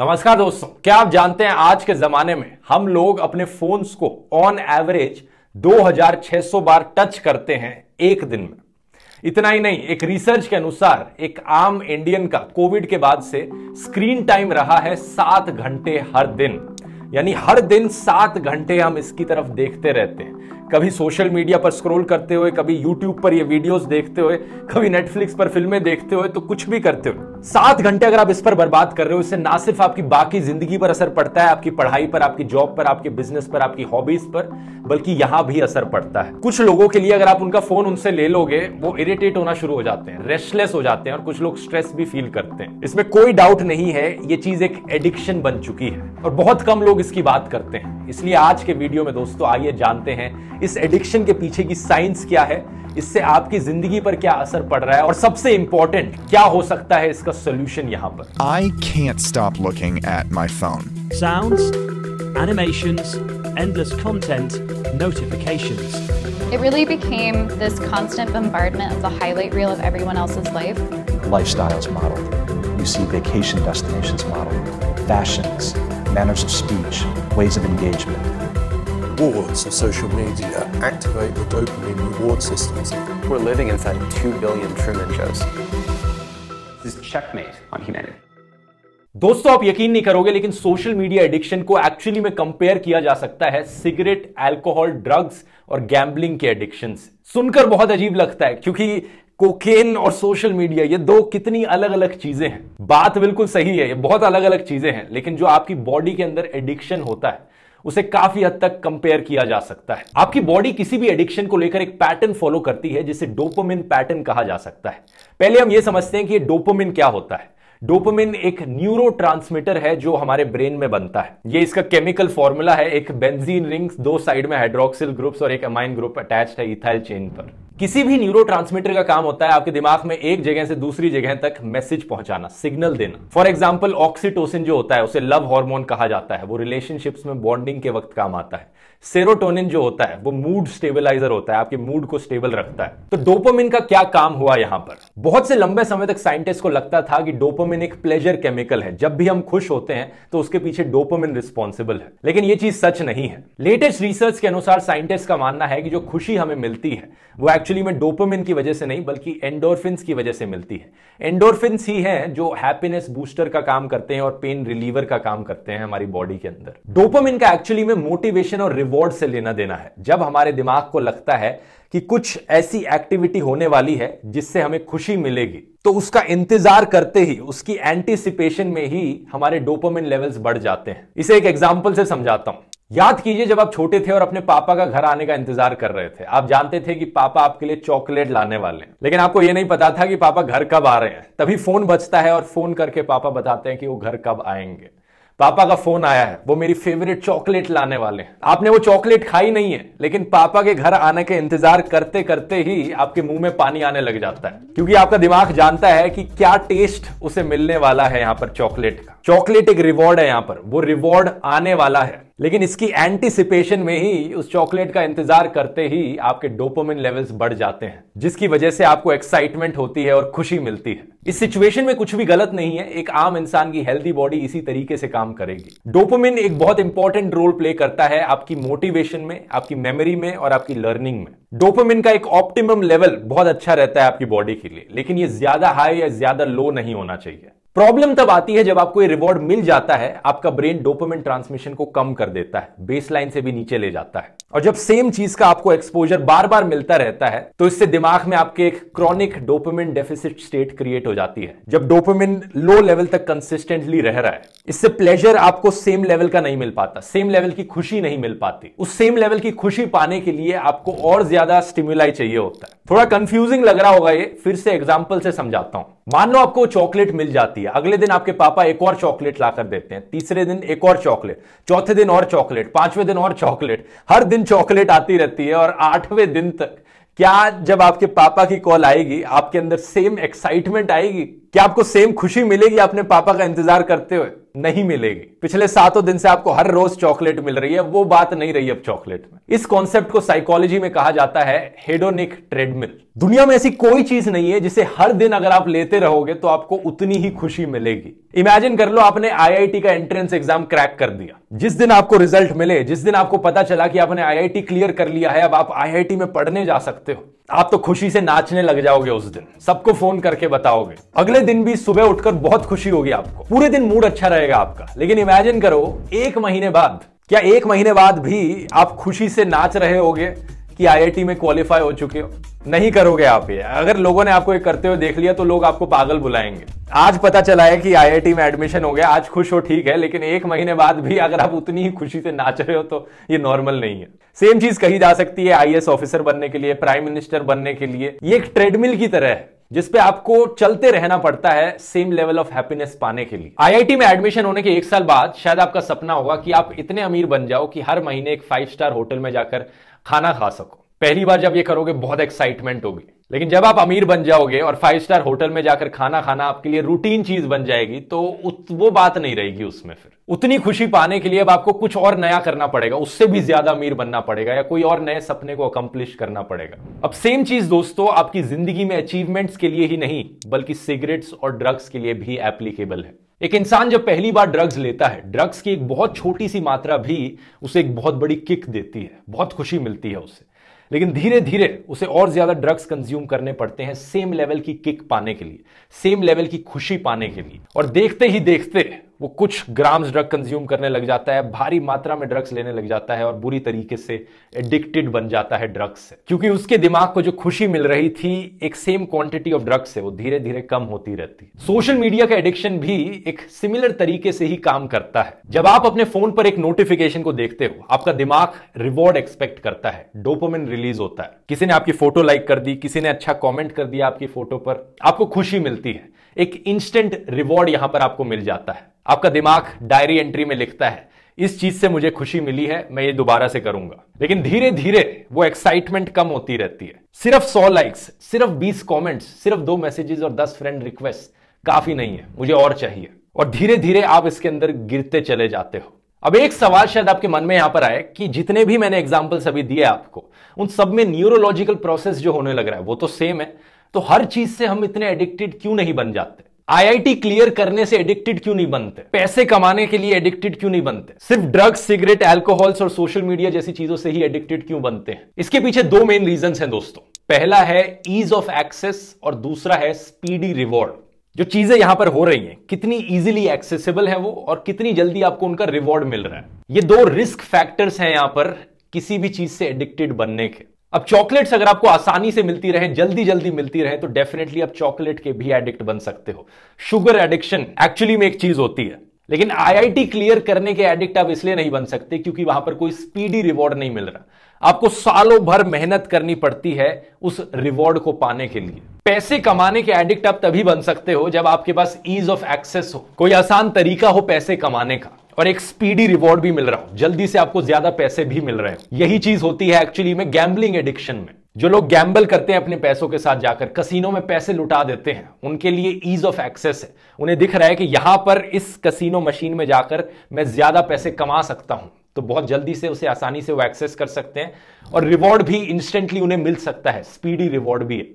नमस्कार दोस्तों क्या आप जानते हैं आज के जमाने में हम लोग अपने फोन्स को ऑन एवरेज 2600 बार टच करते हैं एक दिन में इतना ही नहीं एक रिसर्च के अनुसार एक आम इंडियन का कोविड के बाद से स्क्रीन टाइम रहा है सात घंटे हर दिन यानी हर दिन सात घंटे हम इसकी तरफ देखते रहते हैं कभी सोशल मीडिया पर स्क्रॉल करते हुए कभी यूट्यूब पर ये वीडियोस देखते हुए कभी नेटफ्लिक्स पर फिल्में देखते हुए तो कुछ भी करते हुए सात घंटे अगर आप इस पर बर्बाद कर रहे हो इससे ना सिर्फ आपकी बाकी जिंदगी पर असर पड़ता है आपकी पढ़ाई पर आपकी जॉब पर आपके बिजनेस पर आपकी हॉबीज पर बल्कि यहां भी असर पड़ता है कुछ लोगों के लिए अगर आप उनका फोन उनसे ले लोगे वो इरिटेट होना शुरू हो जाते हैं रेस्टलेस हो जाते हैं और कुछ लोग स्ट्रेस भी फील करते हैं इसमें कोई डाउट नहीं है ये चीज एक एडिक्शन बन चुकी है और बहुत कम लोग लोग इसकी बात करते हैं इसलिए आज के वीडियो में दोस्तों आइए जानते हैं इस एडिक्शन के पीछे की साइंस क्या है इससे आपकी जिंदगी पर क्या असर पड़ रहा है और सबसे इंपॉर्टेंट क्या हो सकता है इसका सोल्यूशन यहाँ पर I can't stop looking at my phone sound animation endless content notification It really became this constant bombardment of the highlight reel of everyone else's life. Lifestyles modeled. You see vacation destinations modeled. Fashions. manners of speech, ways of engagement. Rewards of social media activate the dopamine reward systems. We're living inside two billion Truman shows. This is checkmate on humanity. दोस्तों आप यकीन नहीं करोगे लेकिन social media addiction को actually में compare किया जा सकता है सिगरेट अल्कोहल ड्रग्स और गैम्बलिंग के एडिक्शन सुनकर बहुत अजीब लगता है क्योंकि कोकेन और सोशल मीडिया ये दो कितनी अलग अलग चीजें हैं बात बिल्कुल सही है ये बहुत अलग अलग चीजें हैं लेकिन जो आपकी बॉडी के अंदर एडिक्शन होता है उसे काफी हद तक कंपेयर किया जा सकता है आपकी बॉडी किसी भी एडिक्शन को लेकर एक पैटर्न फॉलो करती है जिसे डोपोमिन पैटर्न कहा जा सकता है पहले हम ये समझते हैं कि डोपोमिन क्या होता है डोपोमिन एक न्यूरो है जो हमारे ब्रेन में बनता है ये इसका केमिकल फॉर्मूला है एक बेंजीन रिंग्स दो साइड में हाइड्रोक्सिल ग्रुप्स और एक अमाइन ग्रुप अटैच है इथाइल चेन पर किसी भी न्यूरो का काम होता है आपके दिमाग में एक जगह से दूसरी जगह तक मैसेज पहुंचाना सिग्नल देना फॉर एग्जाम्पल ऑक्सीटोसिन जो होता है उसे लव हॉर्मोन कहा जाता है वो रिलेशनशिप्स में बॉन्डिंग के वक्त काम आता है सेरोटोनिन जो होता है वो मूड स्टेबलाइजर होता है आपके मूड को स्टेबल रखता है तो डोपोमिन का क्या काम हुआ यहां पर बहुत से लंबे समय तक साइंटिस्ट को लगता था कि डोपोमिन एक प्लेजर केमिकल है जब भी हम खुश होते हैं तो उसके पीछे डोपोमिन रिस्पॉन्सिबल है लेकिन ये चीज सच नहीं है लेटेस्ट रिसर्च के अनुसार साइंटिस्ट का मानना है कि जो खुशी हमें मिलती है वो एक्चुअली में डोपोमिन की वजह से नहीं बल्कि एंडोरफिन्स की वजह से मिलती है एंडोरफिन्स ही है जो हैप्पीनेस बूस्टर का काम करते हैं और पेन रिलीवर का काम करते हैं हमारी बॉडी के अंदर डोपोमिन का एक्चुअली में मोटिवेशन और रिवॉर्ड से लेना देना है जब हमारे दिमाग को लगता है कि कुछ ऐसी एक्टिविटी होने वाली है जिससे हमें खुशी मिलेगी तो उसका इंतजार करते ही उसकी एंटिसिपेशन में ही हमारे डोपोमिन लेवल्स बढ़ जाते हैं इसे एक एग्जाम्पल से समझाता हूं याद कीजिए जब आप छोटे थे और अपने पापा का घर आने का इंतजार कर रहे थे आप जानते थे कि पापा आपके लिए चॉकलेट लाने वाले हैं लेकिन आपको यह नहीं पता था कि पापा घर कब आ रहे हैं तभी फोन बचता है और फोन करके पापा बताते हैं कि वो घर कब आएंगे पापा का फोन आया है वो मेरी फेवरेट चॉकलेट लाने वाले हैं आपने वो चॉकलेट खाई नहीं है लेकिन पापा के घर आने के इंतजार करते करते ही आपके मुंह में पानी आने लग जाता है क्योंकि आपका दिमाग जानता है कि क्या टेस्ट उसे मिलने वाला है यहाँ पर चॉकलेट का चॉकलेट एक रिवॉर्ड है यहाँ पर वो रिवॉर्ड आने वाला है लेकिन इसकी एंटीसिपेशन में ही उस चॉकलेट का इंतजार करते ही आपके डोपोमिन लेवल्स बढ़ जाते हैं जिसकी वजह से आपको एक्साइटमेंट होती है और खुशी मिलती है इस सिचुएशन में कुछ भी गलत नहीं है एक आम इंसान की हेल्दी बॉडी इसी तरीके से काम करेगी डोपोमिन एक बहुत इंपॉर्टेंट रोल प्ले करता है आपकी मोटिवेशन में आपकी मेमोरी में और आपकी लर्निंग में डोपोमिन का एक ऑप्टिमम लेवल बहुत अच्छा रहता है आपकी बॉडी के लिए लेकिन ये ज्यादा हाई या ज्यादा लो नहीं होना चाहिए प्रॉब्लम तब आती है जब आपको ये रिवॉर्ड मिल जाता है आपका ब्रेन डोपामिन ट्रांसमिशन को कम कर देता है बेसलाइन से भी नीचे ले जाता है और जब सेम चीज का आपको एक्सपोजर बार बार मिलता रहता है तो इससे दिमाग में आपके एक chronic dopamine deficit state create हो जाती है जब डोपामिन लो लेवल तक कंसिस्टेंटली रह रहा है इससे प्लेजर आपको सेम लेवल का नहीं मिल पाता सेम लेवल की खुशी नहीं मिल पाती उस सेम लेवल की खुशी पाने के लिए आपको और ज्यादा स्टिम्यूलाई चाहिए होता है थोड़ा कंफ्यूजिंग लग रहा होगा ये फिर से एग्जाम्पल से समझाता हूं मान लो आपको चॉकलेट मिल जाती है दिया अगले दिन आपके पापा एक और चॉकलेट लाकर देते हैं तीसरे दिन एक और चॉकलेट चौथे दिन और चॉकलेट पांचवें दिन और चॉकलेट हर दिन चॉकलेट आती रहती है और आठवें दिन तक क्या जब आपके पापा की कॉल आएगी आपके अंदर सेम एक्साइटमेंट आएगी क्या आपको सेम खुशी मिलेगी अपने पापा का इंतजार करते हुए नहीं मिलेगी पिछले सातों दिन से आपको हर रोज चॉकलेट मिल रही है वो बात नहीं रही अब चॉकलेट में इस कॉन्सेप्ट को साइकोलॉजी में कहा जाता है हेडोनिक ट्रेडमिल दुनिया में ऐसी कोई चीज नहीं है जिसे हर दिन अगर आप लेते रहोगे तो आपको उतनी ही खुशी मिलेगी इमेजिन कर लो आपने आईआईटी का एंट्रेंस एग्जाम क्रैक कर दिया जिस दिन आपको रिजल्ट मिले जिस दिन आपको पता चला कि आपने आईआईटी क्लियर कर लिया है अब आप आईआईटी में पढ़ने जा सकते हो आप तो खुशी से नाचने लग जाओगे उस दिन सबको फोन करके बताओगे अगले दिन भी सुबह उठकर बहुत खुशी होगी आपको पूरे दिन मूड अच्छा रहेगा आपका लेकिन इमेजिन करो एक महीने बाद क्या एक महीने बाद भी आप खुशी से नाच रहे होगे कि आईआईटी में क्वालिफाई हो चुके हो नहीं करोगे आप ये अगर लोगों ने आपको ये करते हुए देख लिया तो लोग आपको पागल बुलाएंगे आज पता चला है कि आईआईटी में एडमिशन हो गया आज खुश हो ठीक है लेकिन एक महीने बाद भी अगर आप उतनी ही खुशी से नाच रहे हो तो ये नॉर्मल नहीं है सेम चीज कही जा सकती है आई ऑफिसर बनने के लिए प्राइम मिनिस्टर बनने के लिए ये एक ट्रेडमिल की तरह है जिसपे आपको चलते रहना पड़ता है सेम लेवल ऑफ हैप्पीनेस पाने के लिए आईआईटी में एडमिशन होने के एक साल बाद शायद आपका सपना होगा कि आप इतने अमीर बन जाओ कि हर महीने एक फाइव स्टार होटल में जाकर खाना खा सको पहली बार जब ये करोगे बहुत एक्साइटमेंट होगी लेकिन जब आप अमीर बन जाओगे और फाइव स्टार होटल में जाकर खाना खाना आपके लिए रूटीन चीज बन जाएगी तो वो बात नहीं रहेगी उसमें फिर उतनी खुशी पाने के लिए अब आपको कुछ और नया करना पड़ेगा उससे भी ज्यादा अमीर बनना पड़ेगा या कोई और नए सपने को अकम्प्लिश करना पड़ेगा अब सेम चीज दोस्तों आपकी जिंदगी में अचीवमेंट्स के लिए ही नहीं बल्कि सिगरेट्स और ड्रग्स के लिए भी एप्लीकेबल है एक इंसान जब पहली बार ड्रग्स लेता है ड्रग्स की एक बहुत छोटी सी मात्रा भी उसे एक बहुत बड़ी किक देती है बहुत खुशी मिलती है उसे लेकिन धीरे धीरे उसे और ज़्यादा ड्रग्स कंज्यूम करने पड़ते हैं सेम लेवल की किक पाने के लिए सेम लेवल की खुशी पाने के लिए और देखते ही देखते वो कुछ ग्राम्स ड्रग कंज्यूम करने लग जाता है भारी मात्रा में ड्रग्स लेने लग जाता है और बुरी तरीके से एडिक्टेड बन जाता है ड्रग्स से क्योंकि उसके दिमाग को जो खुशी मिल रही थी एक सेम क्वांटिटी ऑफ ड्रग्स से वो धीरे धीरे कम होती रहती सोशल मीडिया का एडिक्शन भी एक सिमिलर तरीके से ही काम करता है जब आप अपने फोन पर एक नोटिफिकेशन को देखते हो आपका दिमाग रिवॉर्ड एक्सपेक्ट करता है डोपोमिन रिलीज होता है किसी ने आपकी फोटो लाइक कर दी किसी ने अच्छा कॉमेंट कर दिया आपकी फोटो पर आपको खुशी मिलती है एक इंस्टेंट रिवॉर्ड यहां पर आपको मिल जाता है आपका दिमाग डायरी एंट्री में लिखता है इस चीज से मुझे खुशी मिली है मैं ये दोबारा से करूंगा लेकिन धीरे धीरे वो एक्साइटमेंट कम होती रहती है सिर्फ सौ लाइक्स सिर्फ बीस कॉमेंट्स सिर्फ दो मैसेजेस और दस फ्रेंड रिक्वेस्ट काफी नहीं है मुझे और चाहिए और धीरे धीरे आप इसके अंदर गिरते चले जाते हो अब एक सवाल शायद आपके मन में यहां पर आए कि जितने भी मैंने एग्जाम्पल्स अभी दिए आपको उन सब में न्यूरोलॉजिकल प्रोसेस जो होने लग रहा है वो तो सेम है तो हर चीज से हम इतने एडिक्टेड क्यों नहीं बन जाते आईआईटी क्लियर करने से एडिक्टेड क्यों नहीं बनते पैसे कमाने के लिए एडिक्टेड क्यों नहीं बनते सिर्फ ड्रग्स सिगरेट एल्कोहल्स और सोशल मीडिया जैसी चीजों से ही एडिक्टेड क्यों बनते हैं इसके पीछे दो मेन रीजन हैं दोस्तों पहला है ईज ऑफ एक्सेस और दूसरा है स्पीडी रिवॉर्ड जो चीजें यहां पर हो रही हैं कितनी इजीली एक्सेसिबल है वो और कितनी जल्दी आपको उनका रिवॉर्ड मिल रहा है ये दो रिस्क फैक्टर्स हैं यहां पर किसी भी चीज से एडिक्टेड बनने के अब चॉकलेट्स अगर आपको आसानी से मिलती रहे जल्दी जल्दी मिलती रहे तो डेफिनेटली आप चॉकलेट के भी एडिक्ट बन सकते हो शुगर एडिक्शन एक्चुअली में एक चीज होती है लेकिन आईआईटी क्लियर करने के एडिक्ट आप इसलिए नहीं बन सकते क्योंकि वहां पर कोई स्पीडी रिवॉर्ड नहीं मिल रहा आपको सालों भर मेहनत करनी पड़ती है उस रिवॉर्ड को पाने के लिए पैसे कमाने के एडिक्ट आप तभी बन सकते हो जब आपके पास ईज ऑफ एक्सेस हो कोई आसान तरीका हो पैसे कमाने का और एक स्पीडी रिवॉर्ड भी मिल रहा हो जल्दी से आपको ज्यादा पैसे भी मिल रहे हो यही चीज होती है एक्चुअली में गैम्बलिंग एडिक्शन में जो लोग गैम्बल करते हैं अपने पैसों के साथ जाकर कसीनो में पैसे लुटा देते हैं उनके लिए ईज ऑफ एक्सेस है उन्हें दिख रहा है कि यहां पर इस कसीनो मशीन में जाकर मैं ज्यादा पैसे कमा सकता हूं तो बहुत जल्दी से उसे आसानी से वो एक्सेस कर सकते हैं और रिवॉर्ड भी इंस्टेंटली उन्हें मिल सकता है स्पीडी रिवॉर्ड भी है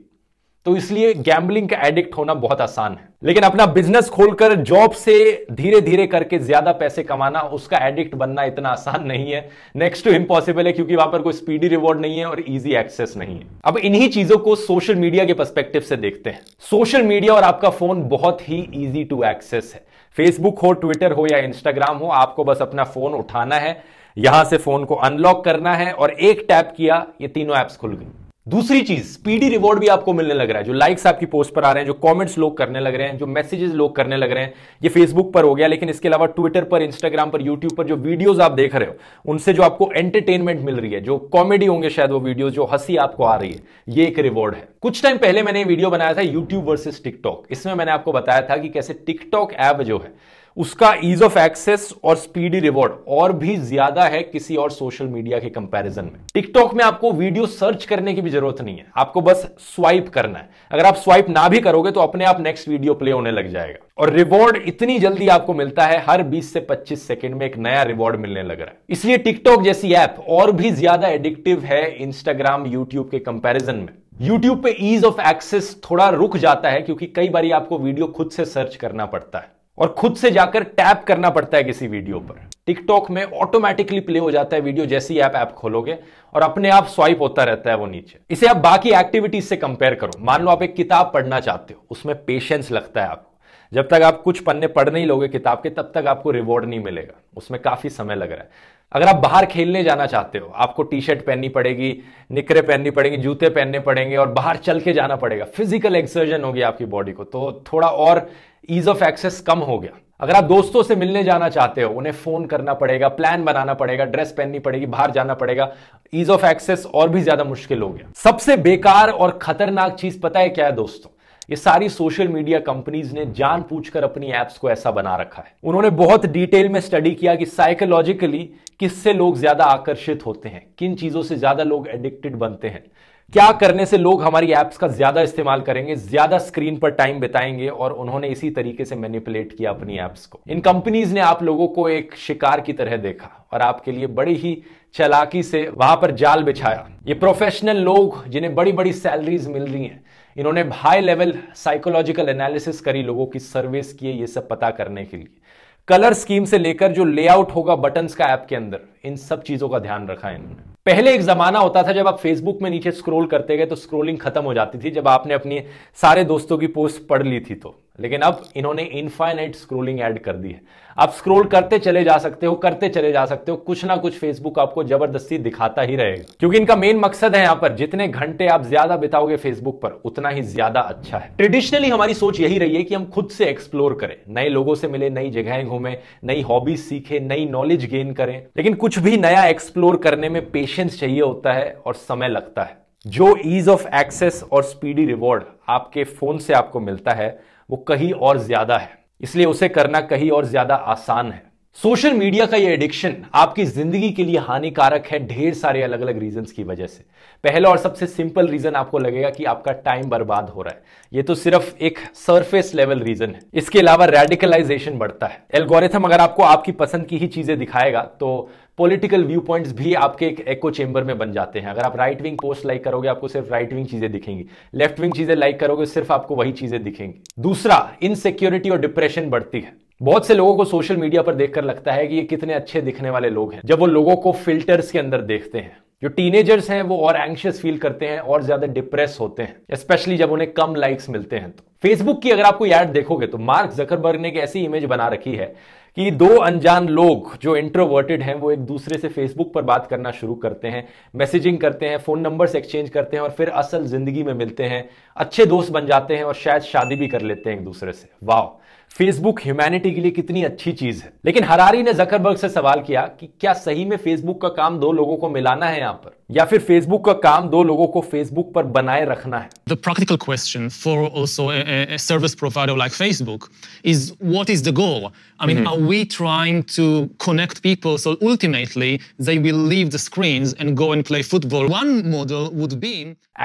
तो इसलिए गैम्बलिंग का एडिक्ट होना बहुत आसान है लेकिन अपना बिजनेस खोलकर जॉब से धीरे धीरे करके ज्यादा पैसे कमाना उसका एडिक्ट बनना इतना आसान नहीं है नेक्स्ट टू इम्पॉसिबल है क्योंकि वहां पर कोई स्पीडी रिवॉर्ड नहीं है और इजी एक्सेस नहीं है अब इन्हीं चीजों को सोशल मीडिया के पर्सपेक्टिव से देखते हैं सोशल मीडिया और आपका फोन बहुत ही ईजी टू एक्सेस है फेसबुक हो ट्विटर हो या इंस्टाग्राम हो आपको बस अपना फोन उठाना है यहां से फोन को अनलॉक करना है और एक टैप किया ये तीनों ऐप्स खुल गई दूसरी चीज स्पीडी रिवॉर्ड भी आपको मिलने लग रहा है जो लाइक्स आपकी पोस्ट पर आ रहे हैं जो कमेंट्स लोग करने लग रहे हैं जो मैसेजेस लोग करने लग रहे हैं ये फेसबुक पर हो गया लेकिन इसके अलावा ट्विटर पर इंस्टाग्राम पर यूट्यूब पर जो वीडियोस आप देख रहे हो उनसे जो आपको एंटरटेनमेंट मिल रही है जो कॉमेडी होंगे शायद वो वीडियो जो हंसी आपको आ रही है ये एक रिवॉर्ड है कुछ टाइम पहले मैंने वीडियो बनाया था यूट्यूब वर्सेज टिकटॉक इसमें मैंने आपको बताया था कि कैसे टिकटॉक ऐप जो है उसका ईज ऑफ एक्सेस और स्पीडी रिवॉर्ड और भी ज्यादा है किसी और सोशल मीडिया के कंपैरिजन में टिकटॉक में आपको वीडियो सर्च करने की भी जरूरत नहीं है आपको बस स्वाइप करना है अगर आप स्वाइप ना भी करोगे तो अपने आप नेक्स्ट वीडियो प्ले होने लग जाएगा और रिवॉर्ड इतनी जल्दी आपको मिलता है हर 20 से 25 सेकंड में एक नया रिवॉर्ड मिलने लग रहा है इसलिए टिकटॉक जैसी ऐप और भी ज्यादा एडिक्टिव है इंस्टाग्राम यूट्यूब के कंपेरिजन में YouTube पे ईज ऑफ एक्सेस थोड़ा रुक जाता है क्योंकि कई बार आपको वीडियो खुद से सर्च करना पड़ता है और खुद से जाकर टैप करना पड़ता है किसी वीडियो पर टिकटॉक में ऑटोमेटिकली प्ले हो जाता है वीडियो जैसे ही आप ऐप खोलोगे और अपने आप स्वाइप होता रहता है वो नीचे इसे आप बाकी एक्टिविटीज से कंपेयर करो मान लो आप एक किताब पढ़ना चाहते हो उसमें पेशेंस लगता है आपको जब तक आप कुछ पन्ने पढ़ नहीं लोगे किताब के तब तक आपको रिवॉर्ड नहीं मिलेगा उसमें काफी समय लग रहा है अगर आप बाहर खेलने जाना चाहते हो आपको टी शर्ट पहननी पड़ेगी निकरे पहननी पड़ेगी जूते पहनने पड़ेंगे और बाहर चल के जाना पड़ेगा फिजिकल एक्सर्जन होगी आपकी बॉडी को तो थोड़ा और ईज ऑफ एक्सेस कम हो गया अगर आप दोस्तों से मिलने जाना चाहते हो उन्हें फोन करना पड़ेगा प्लान बनाना पड़ेगा ड्रेस पहननी पड़ेगी बाहर जाना पड़ेगा ईज ऑफ एक्सेस और भी ज्यादा मुश्किल हो गया सबसे बेकार और खतरनाक चीज पता है क्या है दोस्तों ये सारी सोशल मीडिया कंपनीज ने कर अपनी एप्स को ऐसा बना रखा है उन्होंने बहुत डिटेल में स्टडी किया कि साइकोलॉजिकली किससे लोग ज्यादा आकर्षित होते हैं किन चीजों से ज्यादा लोग एडिक्टेड बनते हैं क्या करने से लोग हमारी ऐप्स का ज्यादा इस्तेमाल करेंगे ज्यादा स्क्रीन पर टाइम बिताएंगे और उन्होंने इसी तरीके से मैनिपुलेट किया अपनी ऐप्स को इन कंपनीज ने आप लोगों को एक शिकार की तरह देखा और आपके लिए बड़ी ही चलाकी से वहां पर जाल बिछाया ये प्रोफेशनल लोग जिन्हें बड़ी बड़ी सैलरीज मिल रही हैं इन्होंने हाई लेवल साइकोलॉजिकल एनालिसिस करी लोगों की सर्विस किए ये सब पता करने के लिए कलर स्कीम से लेकर जो लेआउट होगा बटन्स का ऐप के अंदर इन सब चीजों का ध्यान रखा है इन्होंने पहले एक जमाना होता था जब आप फेसबुक में नीचे स्क्रोल करते गए तो स्क्रोलिंग खत्म हो जाती थी जब आपने अपने सारे दोस्तों की पोस्ट पढ़ ली थी तो लेकिन अब इन्होंने इनफाइनाइट स्क्रोलिंग ऐड कर दी है आप स्क्रोल करते चले जा सकते हो करते चले जा सकते हो कुछ ना कुछ फेसबुक आपको जबरदस्ती दिखाता ही रहेगा क्योंकि इनका मेन मकसद है यहां पर जितने घंटे आप ज्यादा बिताओगे फेसबुक पर उतना ही ज्यादा अच्छा है ट्रेडिशनली हमारी सोच यही रही है कि हम खुद से एक्सप्लोर करें नए लोगों से मिले नई जगहें घूमें नई हॉबीज सीखे नई नॉलेज गेन करें लेकिन कुछ भी नया एक्सप्लोर करने में पेशेंस चाहिए होता है और समय लगता है जो ईज ऑफ एक्सेस और स्पीडी रिवॉर्ड आपके फोन से आपको मिलता है वो कहीं और ज़्यादा है इसलिए उसे करना कहीं और ज़्यादा आसान है सोशल मीडिया का ये एडिक्शन आपकी जिंदगी के लिए हानिकारक है ढेर सारे अलग अलग रीजंस की वजह से पहला और सबसे सिंपल रीजन आपको लगेगा कि आपका टाइम बर्बाद हो रहा है ये तो सिर्फ एक सरफेस लेवल रीजन है इसके अलावा रेडिकलाइजेशन बढ़ता है एल्गोरिथम अगर आपको आपकी पसंद की ही चीजें दिखाएगा तो पॉलिटिकल व्यू पॉइंट्स भी आपके एक एको चेंबर में बन जाते हैं अगर आप राइट विंग पोस्ट लाइक करोगे आपको सिर्फ राइट विंग चीजें दिखेंगी लेफ्ट विंग चीजें लाइक करोगे सिर्फ आपको वही चीजें दिखेंगी दूसरा इनसिक्योरिटी और डिप्रेशन बढ़ती है बहुत से लोगों को सोशल मीडिया पर देखकर लगता है कि ये कितने अच्छे दिखने वाले लोग हैं जब वो लोगों को फिल्टर्स के अंदर देखते हैं जो टीनेजर्स हैं वो और एंशियस फील करते हैं और ज्यादा डिप्रेस होते हैं स्पेशली जब उन्हें कम लाइक्स मिलते हैं तो फेसबुक की अगर आपको याद देखोगे तो मार्क जकरबर्ग ने एक ऐसी इमेज बना रखी है कि दो अनजान लोग जो इंट्रोवर्टेड हैं वो एक दूसरे से फेसबुक पर बात करना शुरू करते हैं मैसेजिंग करते हैं फ़ोन नंबर्स एक्सचेंज करते हैं और फिर असल ज़िंदगी में मिलते हैं अच्छे दोस्त बन जाते हैं और शायद शादी भी कर लेते हैं एक दूसरे से वाह फेसबुक ह्यूमैनिटी के लिए कितनी अच्छी चीज है लेकिन हरारी ने जकरबर्ग से सवाल किया कि क्या सही में फेसबुक का काम दो लोगों को मिलाना है यहाँ पर या फिर फेसबुक का काम दो लोगों को फेसबुक पर बनाए रखना है the practical question for also service provider like Facebook is what is the goal I mean are we trying to connect people so ultimately they will leave the screens and go and play football one model would be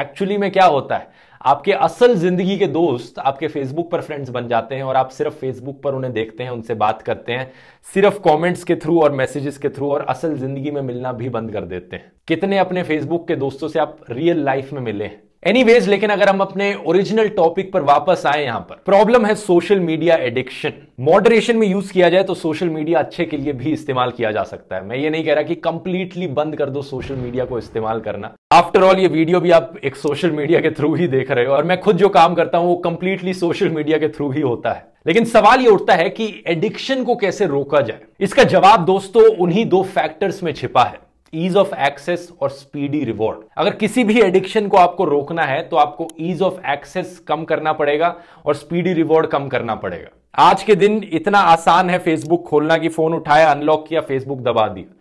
actually में क्या होता है आपके असल जिंदगी के दोस्त आपके फेसबुक पर फ्रेंड्स बन जाते हैं और आप सिर्फ फेसबुक पर उन्हें देखते हैं उनसे बात करते हैं सिर्फ कमेंट्स के थ्रू और मैसेजेस के थ्रू और असल जिंदगी में मिलना भी बंद कर देते हैं कितने अपने फेसबुक के दोस्तों से आप रियल लाइफ में मिले हैं एनीवेज लेकिन अगर हम अपने ओरिजिनल टॉपिक पर वापस आए यहां पर प्रॉब्लम है सोशल मीडिया एडिक्शन मॉडरेशन में यूज किया जाए तो सोशल मीडिया अच्छे के लिए भी इस्तेमाल किया जा सकता है मैं ये नहीं कह रहा कि कंप्लीटली बंद कर दो सोशल मीडिया को इस्तेमाल करना आफ्टर ऑल ये वीडियो भी आप एक सोशल मीडिया के थ्रू ही देख रहे हो और मैं खुद जो काम करता हूं वो कंप्लीटली सोशल मीडिया के थ्रू ही होता है लेकिन सवाल ये उठता है कि एडिक्शन को कैसे रोका जाए इसका जवाब दोस्तों उन्हीं दो फैक्टर्स में छिपा है ईज ऑफ एक्सेस और स्पीडी रिवॉर्ड अगर किसी भी एडिक्शन को आपको रोकना है तो आपको ईज ऑफ एक्सेस कम करना पड़ेगा और स्पीडी रिवॉर्ड कम करना पड़ेगा आज के दिन इतना आसान है फेसबुक खोलना कि फोन उठाया अनलॉक किया फेसबुक दबा दिया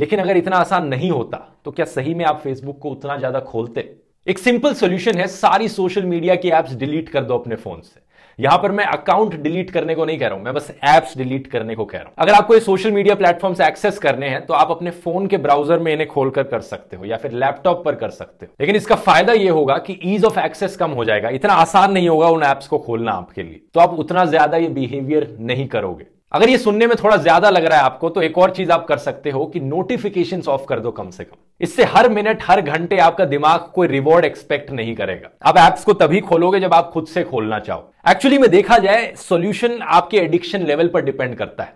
लेकिन अगर इतना आसान नहीं होता तो क्या सही में आप फेसबुक को उतना ज्यादा खोलते एक सिंपल सोल्यूशन है सारी सोशल मीडिया की एप्स डिलीट कर दो अपने फोन से यहां पर मैं अकाउंट डिलीट करने को नहीं कह रहा हूं मैं बस एप्स डिलीट करने को कह रहा हूं अगर आपको ये सोशल मीडिया प्लेटफॉर्म एक्सेस करने हैं तो आप अपने फोन के ब्राउजर में इन्हें खोलकर कर सकते हो या फिर लैपटॉप पर कर सकते हो लेकिन इसका फायदा यह होगा कि ईज ऑफ एक्सेस कम हो जाएगा इतना आसान नहीं होगा उन एप्स को खोलना आपके लिए तो आप उतना ज्यादा ये बिहेवियर नहीं करोगे अगर ये सुनने में थोड़ा ज्यादा लग रहा है आपको तो एक और चीज आप कर सकते हो कि नोटिफिकेशन ऑफ कर दो कम से कम इससे हर मिनट हर घंटे आपका दिमाग कोई रिवॉर्ड एक्सपेक्ट नहीं करेगा आप एप्स को तभी खोलोगे जब आप खुद से खोलना चाहो एक्चुअली में देखा जाए सॉल्यूशन आपके एडिक्शन लेवल पर डिपेंड करता है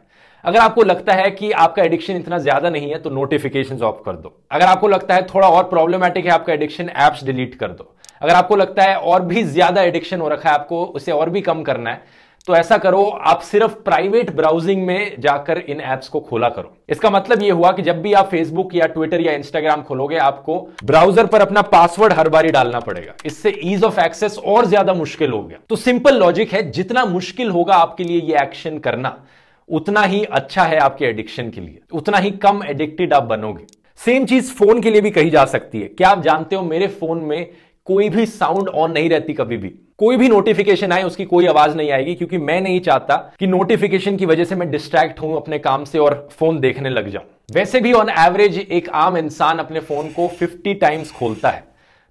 अगर आपको लगता है कि आपका एडिक्शन इतना ज्यादा नहीं है तो नोटिफिकेशन ऑफ कर दो अगर आपको लगता है थोड़ा और प्रॉब्लमेटिक है आपका एडिक्शन ऐप्स डिलीट कर दो अगर आपको लगता है और भी ज्यादा एडिक्शन हो रखा है आपको उसे और भी कम करना है तो ऐसा करो आप सिर्फ प्राइवेट ब्राउजिंग में जाकर इन ऐप्स को खोला करो इसका मतलब यह हुआ कि जब भी आप फेसबुक या ट्विटर या इंस्टाग्राम खोलोगे आपको ब्राउजर पर अपना पासवर्ड हर बारी डालना पड़ेगा इससे ईज ऑफ एक्सेस और ज्यादा मुश्किल हो गया तो सिंपल लॉजिक है जितना मुश्किल होगा आपके लिए ये एक्शन करना उतना ही अच्छा है आपके एडिक्शन के लिए उतना ही कम एडिक्टेड आप बनोगे सेम चीज फोन के लिए भी कही जा सकती है क्या आप जानते हो मेरे फोन में कोई भी साउंड ऑन नहीं रहती कभी भी कोई भी नोटिफिकेशन आए उसकी कोई आवाज नहीं आएगी क्योंकि मैं नहीं चाहता कि नोटिफिकेशन की वजह से मैं डिस्ट्रैक्ट हूं अपने काम से और फोन देखने लग जाऊं वैसे भी ऑन एवरेज एक आम इंसान अपने फोन को 50 टाइम्स खोलता है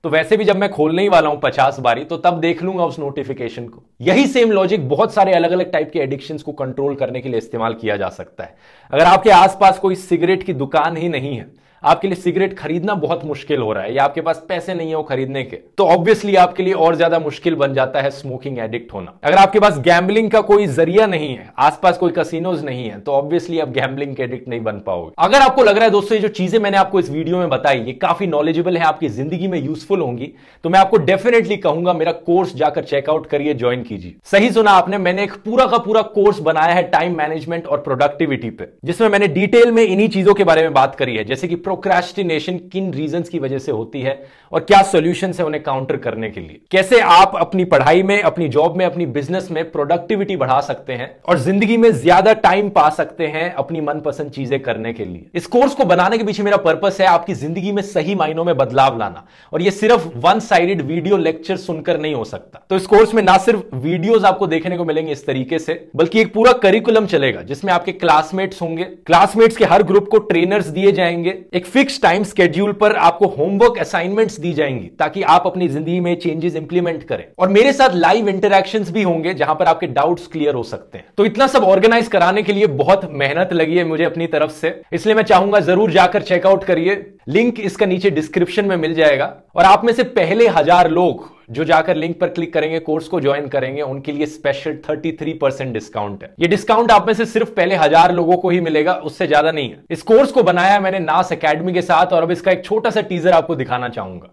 तो वैसे भी जब मैं खोलने ही वाला हूं पचास बारी तो तब देख लूंगा उस नोटिफिकेशन को यही सेम लॉजिक बहुत सारे अलग अलग टाइप के एडिक्शन को कंट्रोल करने के लिए इस्तेमाल किया जा सकता है अगर आपके आसपास कोई सिगरेट की दुकान ही नहीं है आपके लिए सिगरेट खरीदना बहुत मुश्किल हो रहा है या आपके पास पैसे नहीं है वो खरीदने के तो ऑब्वियसली आपके लिए और ज्यादा मुश्किल बन जाता है स्मोकिंग एडिक्ट होना अगर आपके पास गैम्बलिंग का कोई जरिया नहीं है आसपास कोई कसिनोज नहीं है तो ऑब्वियसली आप गैम्बलिंग के एडिक्ट नहीं बन पाओगे अगर आपको लग रहा है दोस्तों ये जो चीजें मैंने आपको इस वीडियो में बताई ये काफी नॉलेजेबल है आपकी जिंदगी में यूजफुल होंगी तो मैं आपको डेफिनेटली कहूंगा मेरा कोर्स जाकर चेकआउट करिए ज्वाइन कीजिए सही सुना आपने मैंने एक पूरा का पूरा कोर्स बनाया है टाइम मैनेजमेंट और प्रोडक्टिविटी पे जिसमें मैंने डिटेल में इन्हीं चीजों के बारे में बात करी है जैसे कि प्रोक्रेस्टिनेशन किन रीजंस की वजह से होती है और क्या सॉल्यूशंस है उन्हें काउंटर करने के लिए कैसे आप अपनी पढ़ाई में अपनी जॉब में अपनी बिजनेस में प्रोडक्टिविटी बढ़ा सकते हैं और जिंदगी में ज्यादा टाइम पा सकते हैं अपनी मनपसंद चीजें करने के लिए इस कोर्स को बनाने के पीछे मेरा पर्पस है आपकी जिंदगी में सही मायनों में बदलाव लाना और यह सिर्फ वन साइडेड वीडियो लेक्चर सुनकर नहीं हो सकता तो इस कोर्स में ना सिर्फ वीडियोस आपको देखने को मिलेंगे इस तरीके से बल्कि एक पूरा करिकुलम चलेगा जिसमें आपके क्लासमेट्स होंगे क्लासमेट्स के हर ग्रुप को ट्रेनर्स दिए जाएंगे एक फिक्स टाइम स्केड्यूल पर आपको होमवर्क असाइनमेंट्स दी जाएंगी ताकि आप अपनी जिंदगी में चेंजेस इंप्लीमेंट करें और मेरे साथ लाइव इंटरेक्शंस भी होंगे जहां पर आपके डाउट्स क्लियर हो सकते हैं तो इतना सब ऑर्गेनाइज कराने के लिए बहुत मेहनत लगी है मुझे अपनी तरफ से इसलिए मैं चाहूंगा जरूर जाकर चेकआउट करिए लिंक इसका नीचे डिस्क्रिप्शन में मिल जाएगा और आप में से पहले हजार लोग जो जाकर लिंक पर क्लिक करेंगे कोर्स को ज्वाइन करेंगे उनके लिए स्पेशल 33 परसेंट डिस्काउंट है ये डिस्काउंट आप में से सिर्फ पहले हजार लोगों को ही मिलेगा उससे ज्यादा नहीं है इस कोर्स को बनाया मैंने नास अकेडमी के साथ और अब इसका एक छोटा सा टीजर आपको दिखाना चाहूंगा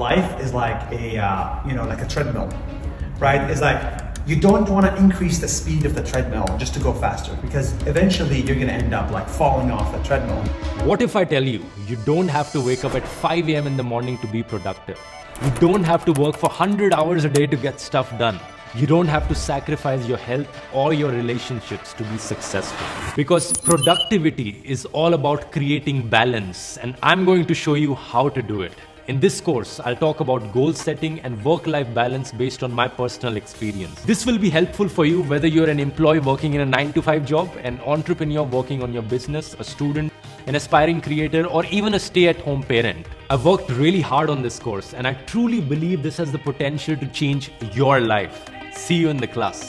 Life is like a, uh, you know, like a treadmill, right? It's like you don't want to increase the speed of the treadmill just to go faster because eventually you're going to end up like falling off the treadmill. What if I tell you, you don't have to wake up at 5 a.m. in the morning to be productive? You don't have to work for 100 hours a day to get stuff done. You don't have to sacrifice your health or your relationships to be successful. Because productivity is all about creating balance, and I'm going to show you how to do it. In this course, I'll talk about goal setting and work life balance based on my personal experience. This will be helpful for you whether you're an employee working in a 9 to 5 job, an entrepreneur working on your business, a student, an aspiring creator, or even a stay at home parent. I've worked really hard on this course and I truly believe this has the potential to change your life. See you in the class.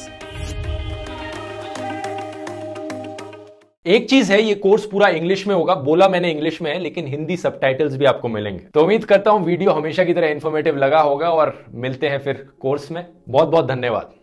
एक चीज है ये course पूरा English में होगा बोला मैंने English में है लेकिन हिंदी सब भी आपको मिलेंगे तो उम्मीद करता हूं वीडियो हमेशा की तरह इन्फॉर्मेटिव लगा होगा और मिलते हैं फिर कोर्स में बहुत बहुत धन्यवाद